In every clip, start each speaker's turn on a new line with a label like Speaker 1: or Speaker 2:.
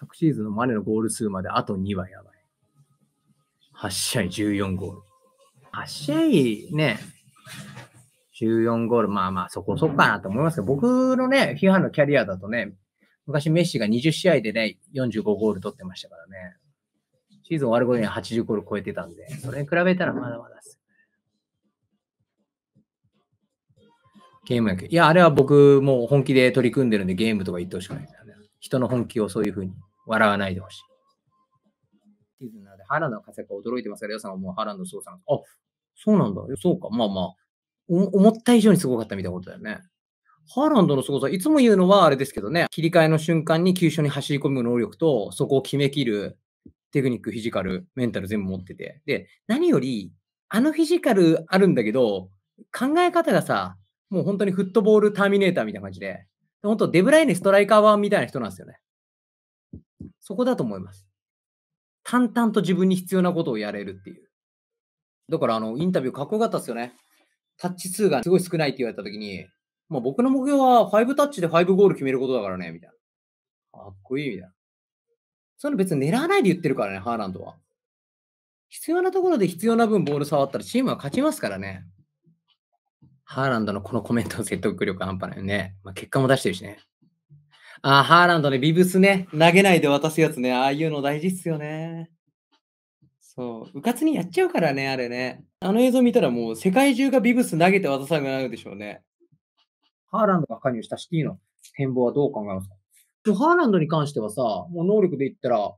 Speaker 1: 昨シーズンのマネのゴール数まであと2はやばい。8試合14ゴール。8試合ね、14ゴール、まあまあそこそこかなと思いますけど、僕のね、批判のキャリアだとね、昔メッシが20試合でね、45ゴール取ってましたからね。シーズン終わる頃には80ゴール超えてたんで、それに比べたらまだまだです。ゲームやけいや、あれは僕もう本気で取り組んでるんで、ゲームとか言ってほしくない人の本気をそういうふうに。笑わないでほしい。シィズナーで、原田ンの活躍は驚いてますから、オさんはもう原田ンの操作なんあ、そうなんだ。そうか。まあまあ思った以上にすごかったみたいなことだよね。ハーランドの凄さ、いつも言うのはあれですけどね、切り替えの瞬間に急所に走り込む能力と、そこを決めきるテクニック、フィジカル、メンタル全部持ってて。で、何より、あのフィジカルあるんだけど、考え方がさ、もう本当にフットボールターミネーターみたいな感じで、本当デブライネストライカー版みたいな人なんですよね。そこだと思います。淡々と自分に必要なことをやれるっていう。だから、あの、インタビューかっこよかったですよね。タッチ数がすごい少ないって言われたときに、まあ、僕の目標は5タッチで5ゴール決めることだからね、みたいな。かっこいい、みたいな。それ別に狙わないで言ってるからね、ハーランドは。必要なところで必要な分ボール触ったらチームは勝ちますからね。ハーランドのこのコメントの説得力半端ないよね。まあ、結果も出してるしね。あハーランドね、ビブスね、投げないで渡すやつね、ああいうの大事っすよね。そう、うかつにやっちゃうからね、あれね。あの映像見たらもう世界中がビブス投げて渡さなくなるでしょうね。ハーランドが加入したシティの展望はどう考えますかハーランドに関してはさ、もう能力で言ったら、守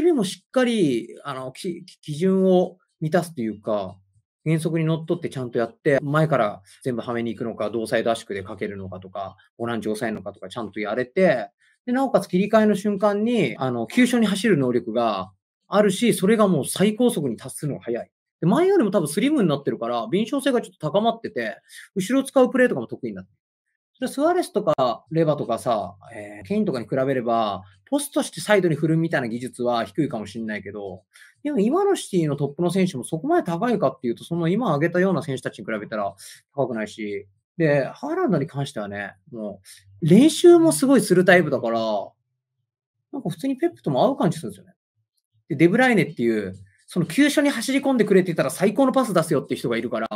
Speaker 1: 備もしっかり、あの、基準を満たすというか、原則に則っってちゃんとやって、前から全部はめに行くのか、同サダッシでかけるのかとか、ボランチ抑えるのかとか、ちゃんとやれて、で、なおかつ切り替えの瞬間に、あの、急所に走る能力があるし、それがもう最高速に達するのが早い。で、前よりも多分スリムになってるから、敏捷性がちょっと高まってて、後ろ使うプレーとかも得意になってスアレスとかレバとかさ、えー、ケインとかに比べれば、ポストしてサイドに振るみたいな技術は低いかもしれないけど、でも今のシティのトップの選手もそこまで高いかっていうと、その今挙げたような選手たちに比べたら高くないし、で、ハーランドに関してはね、もう練習もすごいするタイプだから、なんか普通にペップとも合う感じするんですよね。で、デブライネっていう、その急所に走り込んでくれてたら最高のパス出すよっていう人がいるから、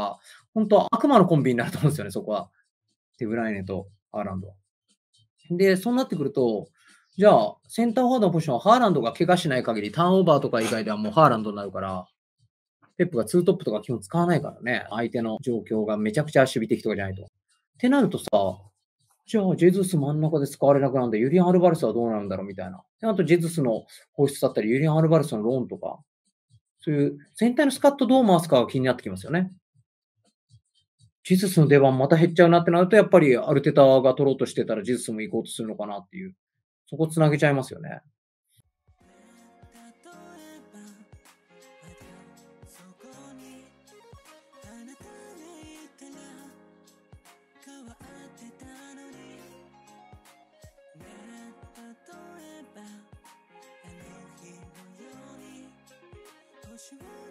Speaker 1: 本当は悪魔のコンビになると思うんですよね、そこは。デブライネとハーランドで、そうなってくると、じゃあ、センターフォワードのポジションはハーランドが怪我しない限り、ターンオーバーとか以外ではもうハーランドになるから、ペップがツートップとか基本使わないからね、相手の状況がめちゃくちゃ守備的とかじゃないと。ってなるとさ、じゃあ、ジェズス真ん中で使われなくなるんで、ユリアン・アルバルスはどうなるんだろうみたいな。であと、ジェズスの放出だったり、ユリアン・アルバルスのローンとか、そういう全体のスカットどう回すかが気になってきますよね。ジズスの出番また減っちゃうなってなると、やっぱりアルテタが取ろうとしてたらジズスも行こうとするのかなっていう、そこつなげちゃいますよね。you